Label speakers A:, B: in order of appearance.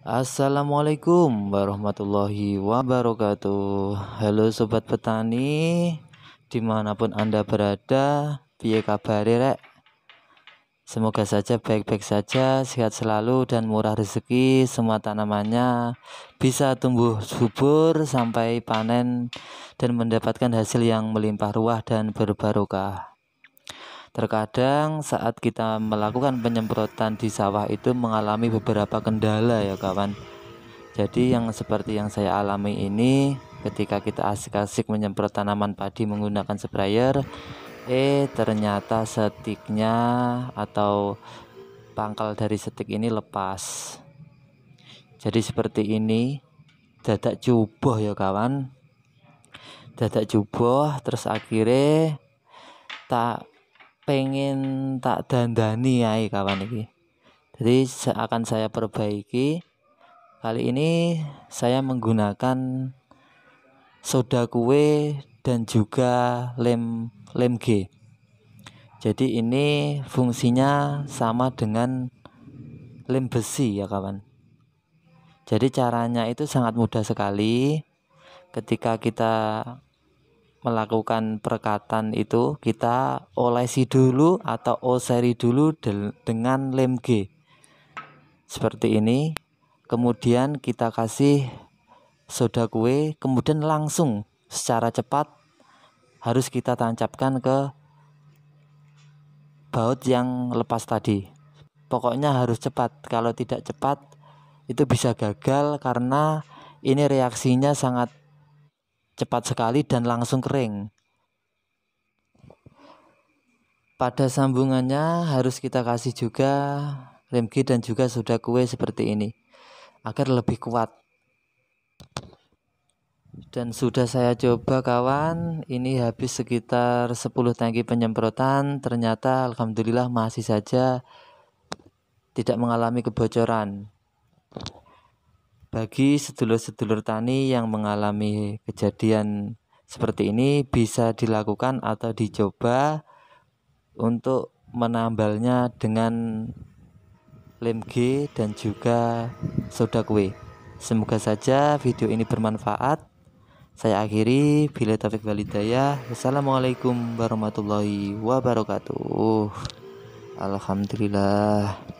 A: Assalamualaikum warahmatullahi wabarakatuh Halo Sobat Petani Dimanapun Anda berada Biaya kabari rek Semoga saja baik-baik saja Sehat selalu dan murah rezeki Semua tanamannya Bisa tumbuh subur Sampai panen Dan mendapatkan hasil yang melimpah ruah dan berbarokah Terkadang saat kita melakukan penyemprotan di sawah itu mengalami beberapa kendala ya kawan. Jadi yang seperti yang saya alami ini ketika kita asik-asik menyemprot tanaman padi menggunakan sprayer, eh ternyata setiknya atau pangkal dari setik ini lepas. Jadi seperti ini dadak cuboh ya kawan. Dadak cuboh terus akhirnya tak pengen tak dandani ya kawan ini jadi akan saya perbaiki kali ini saya menggunakan soda kue dan juga lem lem G jadi ini fungsinya sama dengan lem besi ya kawan jadi caranya itu sangat mudah sekali ketika kita melakukan perekatan itu kita olesi dulu atau oseri dulu dengan lem G seperti ini kemudian kita kasih soda kue kemudian langsung secara cepat harus kita tancapkan ke baut yang lepas tadi pokoknya harus cepat kalau tidak cepat itu bisa gagal karena ini reaksinya sangat cepat sekali dan langsung kering. Pada sambungannya harus kita kasih juga remgi dan juga soda kue seperti ini agar lebih kuat. Dan sudah saya coba kawan, ini habis sekitar 10 tangki penyemprotan, ternyata alhamdulillah masih saja tidak mengalami kebocoran. Bagi sedulur-sedulur tani yang mengalami kejadian seperti ini bisa dilakukan atau dicoba untuk menambalnya dengan lem G dan juga soda kue. Semoga saja video ini bermanfaat. Saya akhiri bila taufik walidaya. Wassalamualaikum warahmatullahi wabarakatuh. Alhamdulillah.